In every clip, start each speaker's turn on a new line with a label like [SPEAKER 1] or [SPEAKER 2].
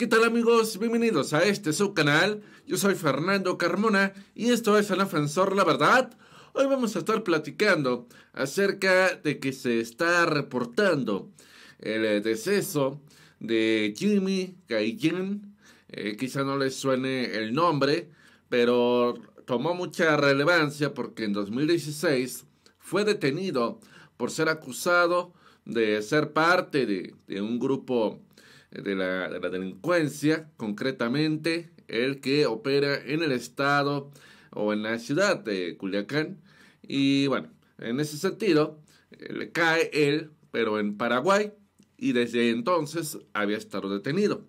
[SPEAKER 1] ¿Qué tal amigos? Bienvenidos a este su canal. Yo soy Fernando Carmona y esto es El Ofensor La Verdad. Hoy vamos a estar platicando acerca de que se está reportando el eh, deceso de Jimmy Gaijin. Eh, quizá no les suene el nombre, pero tomó mucha relevancia porque en 2016 fue detenido por ser acusado de ser parte de un grupo de la, delincuencia, concretamente el que opera en el estado o en la ciudad de Culiacán. Y bueno, en ese sentido, eh, le cae él, pero en Paraguay, y desde entonces había estado detenido.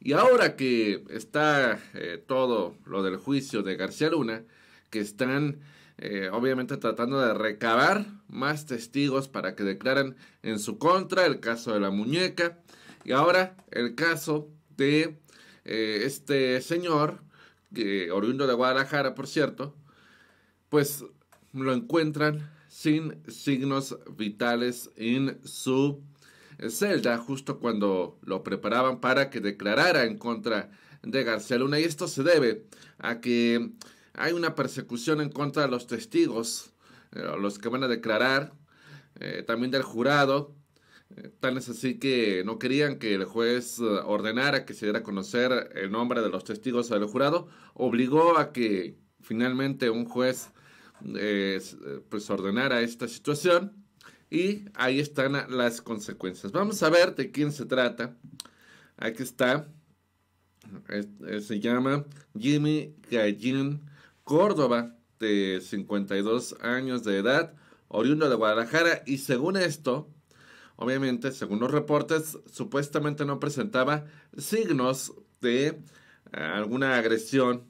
[SPEAKER 1] Y ahora que está eh, todo lo del juicio de García Luna, que están eh, obviamente tratando de recabar más testigos para que declaren en su contra el caso de la muñeca, y ahora el caso de eh, este señor, oriundo de Guadalajara, por cierto, pues lo encuentran sin signos vitales en su eh, celda, justo cuando lo preparaban para que declarara en contra de García Luna. Y esto se debe a que hay una persecución en contra de los testigos, eh, los que van a declarar, también del jurado, Tal es así que no querían que el juez eh, ordenara que se diera a conocer el nombre de los testigos del jurado, obligó a que finalmente un juez eh, eh, pues ordenara esta situación y ahí están las consecuencias. Vamos a ver de quién se trata. Aquí está. Se llama Jimmy Gallín Córdoba, de 52 años de edad, oriundo de Guadalajara, y según esto, Obviamente, según los reportes, supuestamente no presentaba signos de eh, alguna agresión.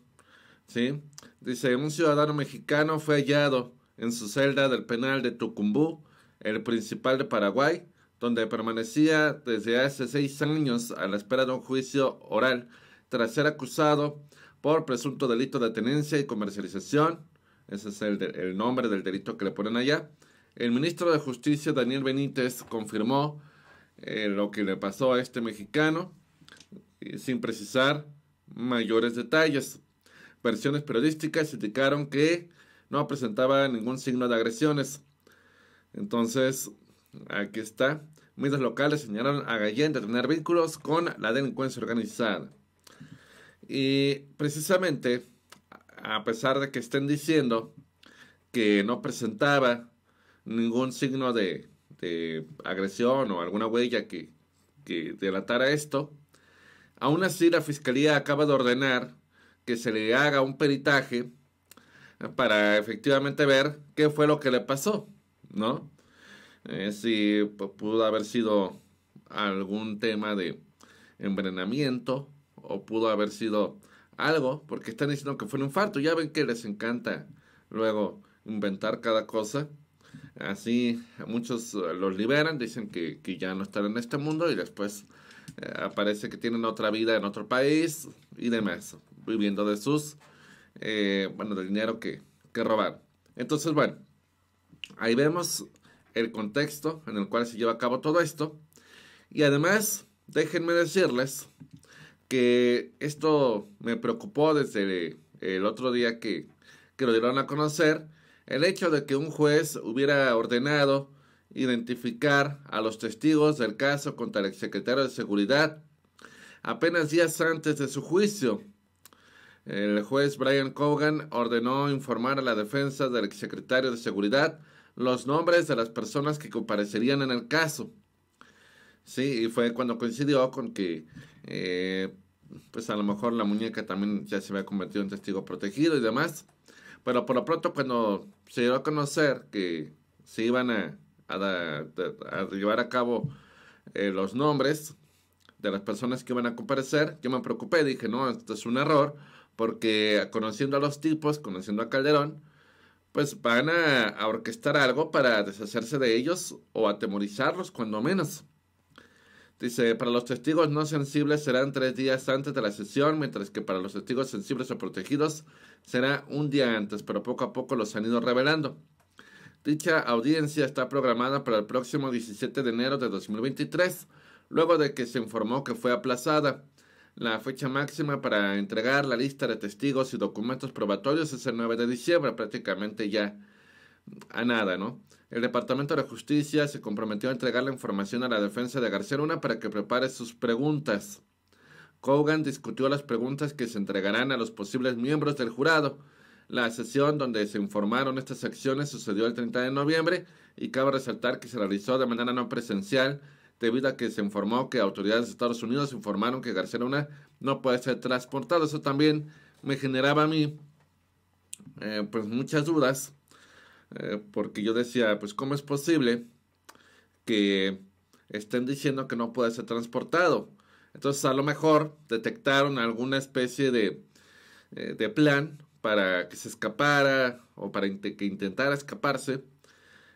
[SPEAKER 1] ¿sí? Dice, un ciudadano mexicano fue hallado en su celda del penal de Tucumbú, el principal de Paraguay, donde permanecía desde hace seis años a la espera de un juicio oral tras ser acusado por presunto delito de tenencia y comercialización. Ese es el nombre del delito que le ponen allá el ministro de Justicia, Daniel Benítez, confirmó eh, lo que le pasó a este mexicano, sin precisar mayores detalles. Versiones periodísticas indicaron que no presentaba ningún signo de agresiones. Entonces, aquí está. Medios locales señalaron a Gallén de tener vínculos con la delincuencia organizada. Y precisamente, a pesar de que estén diciendo que no presentaba ningún signo de, agresión o alguna huella que, delatara esto. Aún así, la Fiscalía acaba de ordenar que se le haga un peritaje para efectivamente ver qué fue lo que le pasó, ¿no? Eh, si pudo haber sido algún tema de envenenamiento o pudo haber sido algo, porque están diciendo que fue un infarto. Ya ven que les encanta luego inventar cada cosa. Así muchos eh, los liberan, dicen que, que ya no están en este mundo y después eh, aparece que tienen otra vida en otro país y demás, viviendo de sus, eh, bueno, del dinero que, que robar Entonces, bueno, ahí vemos el contexto en el cual se lleva a cabo todo esto. Y además, déjenme decirles que esto me preocupó desde el otro día que, que lo dieron a conocer el hecho de que un juez hubiera ordenado identificar a los testigos del caso contra el exsecretario de Seguridad apenas días antes de su juicio. El juez Brian Cogan ordenó informar a la defensa del exsecretario de Seguridad los nombres de las personas que comparecerían en el caso. Sí, y fue cuando coincidió con que, eh, pues a lo mejor la muñeca también ya se había convertido en testigo protegido y demás. Pero por lo pronto, cuando se dio a conocer que se iban a, llevar a cabo eh, los nombres de las personas que iban a comparecer, yo me preocupé, dije, no, esto es un error, porque conociendo a los tipos, conociendo a Calderón, pues van a orquestar algo para deshacerse de ellos o atemorizarlos cuando menos. Dice, para los testigos no sensibles serán tres días antes de la sesión, mientras que para los testigos sensibles o protegidos será un día antes, pero poco a poco los han ido revelando. Dicha audiencia está programada para el próximo 17 de enero de 2023, luego de que se informó que fue aplazada. La fecha máxima para entregar la lista de testigos y documentos probatorios es el 9 de diciembre, prácticamente ya a nada, ¿no? El Departamento de Justicia se comprometió a entregar la información a la defensa de García Luna para que prepare sus preguntas. Kogan discutió las preguntas que se entregarán a los posibles miembros del jurado. La sesión donde se informaron estas acciones sucedió el 30 de noviembre y cabe resaltar que se realizó de manera no presencial debido a que se informó que autoridades de Estados Unidos informaron que García Luna no puede ser transportado. Eso también me generaba a mí eh, pues muchas dudas eh, porque yo decía, pues ¿cómo es posible que estén diciendo que no puede ser transportado? Entonces a lo mejor detectaron alguna especie de, eh, plan para que se escapara o para que intentara escaparse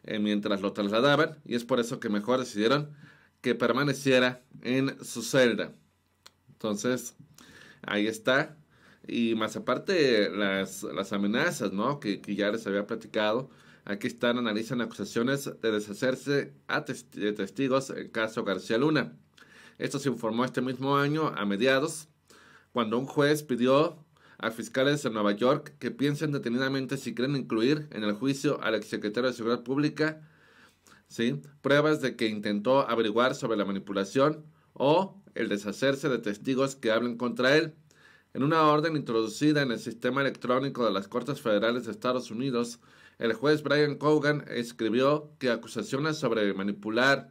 [SPEAKER 1] eh, mientras lo trasladaban y es por eso que mejor decidieron que permaneciera en su celda. Entonces, ahí está y más aparte, las, amenazas, ¿no? Que, ya les había platicado. Aquí están, analizan acusaciones de deshacerse de testigos en caso García Luna. Esto se informó este mismo año, a mediados, cuando un juez pidió a fiscales de Nueva York que piensen detenidamente si quieren incluir en el juicio al exsecretario de Seguridad Pública ¿sí? pruebas de que intentó averiguar sobre la manipulación o el deshacerse de testigos que hablen contra él. En una orden introducida en el sistema electrónico de las Cortes Federales de Estados Unidos, el juez Brian Cogan escribió que acusaciones sobre manipular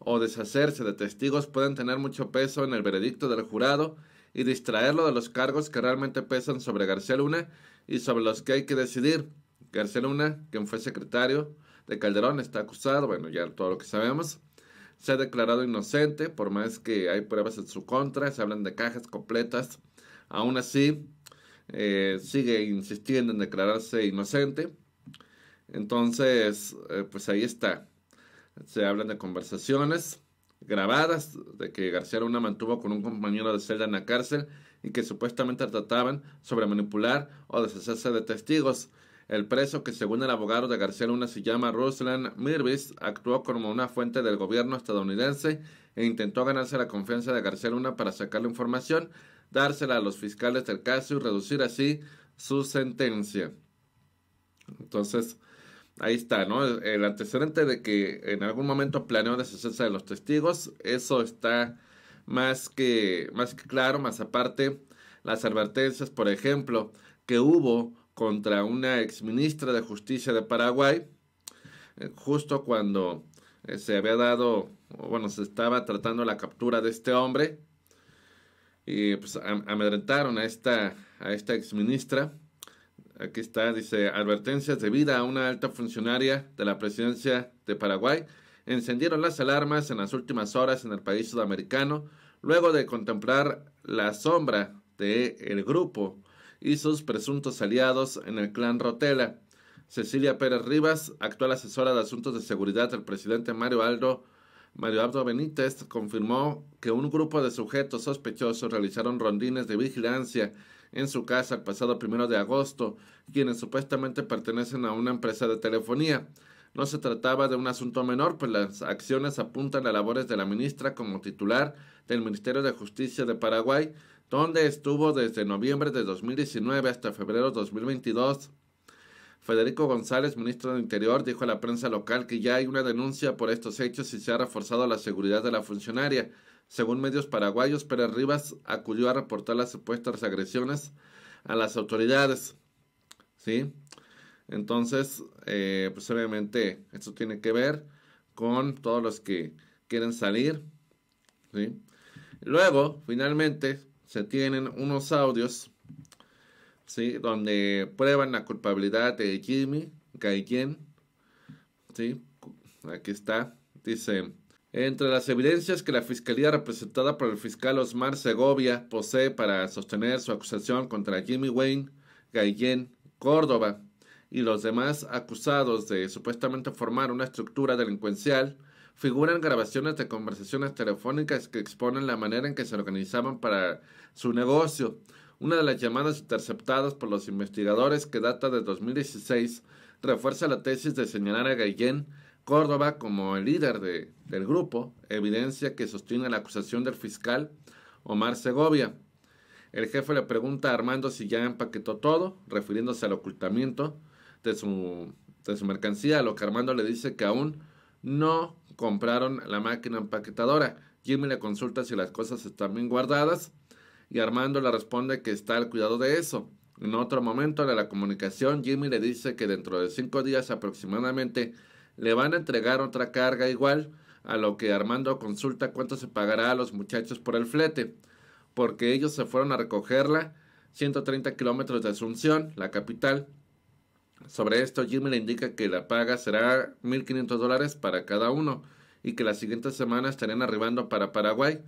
[SPEAKER 1] o deshacerse de testigos pueden tener mucho peso en el veredicto del jurado y distraerlo de los cargos que realmente pesan sobre García Luna y sobre los que hay que decidir. García Luna, quien fue secretario de Calderón, está acusado, bueno, ya todo lo que sabemos. Se ha declarado inocente, por más que hay pruebas en su contra, se hablan de cajas completas Aún así, eh, sigue insistiendo en declararse inocente. Entonces, eh, pues ahí está. Se hablan de conversaciones grabadas de que García Luna mantuvo con un compañero de celda en la cárcel y que supuestamente trataban sobre manipular o deshacerse de testigos. El preso, que según el abogado de García Luna se llama Ruslan Mirvis, actuó como una fuente del gobierno estadounidense e intentó ganarse la confianza de García Luna para sacar la información dársela a los fiscales del caso y reducir así su sentencia. Entonces, ahí está, ¿no? El, antecedente de que en algún momento planeó deshacerse de los testigos, eso está más que, más claro, más aparte las advertencias, por ejemplo, que hubo contra una exministra de Justicia de Paraguay, eh, justo cuando eh, se había dado, bueno, se estaba tratando la captura de este hombre, y eh, pues amedrentaron a esta, a esta exministra. Aquí está, dice, advertencias de vida a una alta funcionaria de la presidencia de Paraguay. Encendieron las alarmas en las últimas horas en el país sudamericano, luego de contemplar la sombra de el grupo y sus presuntos aliados en el clan Rotela. Cecilia Pérez Rivas, actual asesora de asuntos de seguridad del presidente Mario Aldo Mario Abdo Benítez confirmó que un grupo de sujetos sospechosos realizaron rondines de vigilancia en su casa el pasado primero de agosto, quienes supuestamente pertenecen a una empresa de telefonía. No se trataba de un asunto menor, pues las acciones apuntan a labores de la ministra como titular del Ministerio de Justicia de Paraguay, donde estuvo desde noviembre de 2019 hasta febrero de 2022. Federico González, ministro del Interior, dijo a la prensa local que ya hay una denuncia por estos hechos y se ha reforzado la seguridad de la funcionaria. Según medios paraguayos, Pérez Rivas acudió a reportar las supuestas agresiones a las autoridades. ¿Sí? Entonces, eh, pues obviamente esto tiene que ver con todos los que quieren salir. ¿Sí? Luego, finalmente, se tienen unos audios donde prueban la culpabilidad de Jimmy, Gaillén aquí está, dice, entre las evidencias que la Fiscalía representada por el fiscal Osmar Segovia posee para sostener su acusación contra Jimmy Wayne, Gaillén Córdoba y los demás acusados de supuestamente formar una estructura delincuencial, figuran grabaciones de conversaciones telefónicas que exponen la manera en que se organizaban para su negocio, una de las llamadas interceptadas por los investigadores que data de 2016 refuerza la tesis de señalar a Guillén Córdoba como el líder del grupo, evidencia que sostiene la acusación del fiscal Omar Segovia. El jefe le pregunta a Armando si ya empaquetó todo, refiriéndose al ocultamiento de su, de su mercancía, a lo que Armando le dice que aún no compraron la máquina empaquetadora. Jimmy le consulta si las cosas están bien guardadas y Armando le responde que está al cuidado de eso. En otro momento de la comunicación, Jimmy le dice que dentro de cinco días aproximadamente le van a entregar otra carga igual, a lo que Armando consulta cuánto se pagará a los muchachos por el flete, porque ellos se fueron a recogerla 130 kilómetros de Asunción, la capital. Sobre esto, Jimmy le indica que la paga será 1.500 dólares para cada uno y que las siguientes semanas estarían arribando para Paraguay.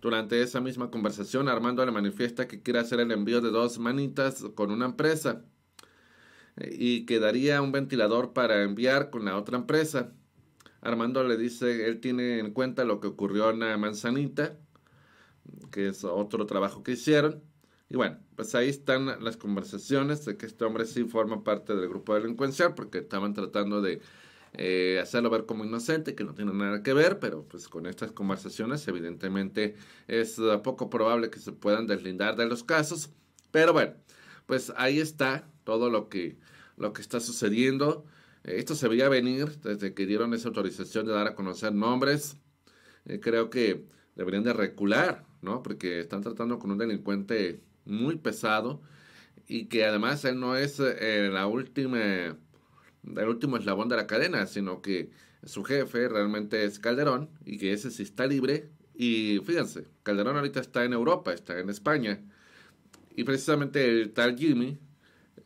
[SPEAKER 1] Durante esa misma conversación, Armando le manifiesta que quiere hacer el envío de dos manitas con una empresa eh, y quedaría un ventilador para enviar con la otra empresa. Armando le dice, él tiene en cuenta lo que ocurrió en la manzanita, que es otro trabajo que hicieron. Y bueno, pues ahí están las conversaciones de que este hombre sí forma parte del grupo delincuencial porque estaban tratando de eh, hacerlo ver como inocente, que no tiene nada que ver, pero pues con estas conversaciones evidentemente es eh, poco probable que se puedan deslindar de los casos. Pero bueno, pues ahí está todo lo que, lo que está sucediendo. Eh, esto se veía venir desde que dieron esa autorización de dar a conocer nombres. creo que deberían de recular, ¿no? Porque están tratando con un delincuente muy pesado y que además él no es la última el último eslabón de la cadena, sino que su jefe realmente es Calderón y que ese sí está libre. Y fíjense, Calderón ahorita está en Europa, está en España. Y precisamente el tal Jimmy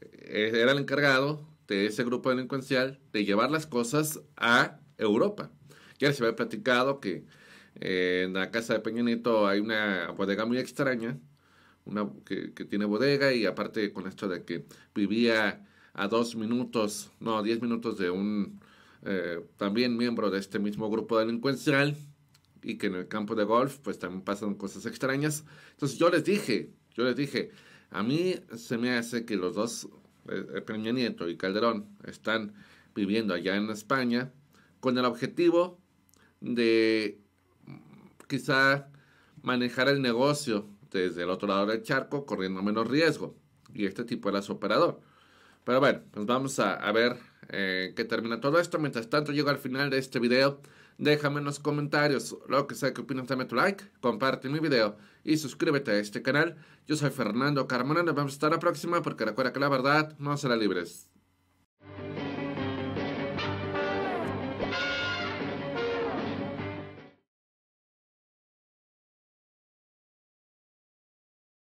[SPEAKER 1] eh, era el encargado de ese grupo delincuencial de llevar las cosas a Europa. Ya se había platicado que eh, en la casa de Peñanito hay una bodega muy extraña, una que, que tiene bodega y aparte con esto de que vivía a dos minutos, no, diez minutos de un eh, también miembro de este mismo grupo delincuencial y que en el campo de golf pues también pasan cosas extrañas. Entonces yo les dije, yo les dije, a mí se me hace que los dos, el eh, Peña Nieto y Calderón, están viviendo allá en España con el objetivo de mm, quizá manejar el negocio desde el otro lado del charco corriendo menos riesgo. Y este tipo era su operador. Pero bueno, pues vamos a, ver eh, que termina todo esto. Mientras tanto, llego al final de este video. Déjame en los comentarios lo que sea que opinas, dame tu like, comparte mi video y suscríbete a este canal. Yo soy Fernando Carmona, nos vemos hasta la próxima porque recuerda que la verdad no será libre.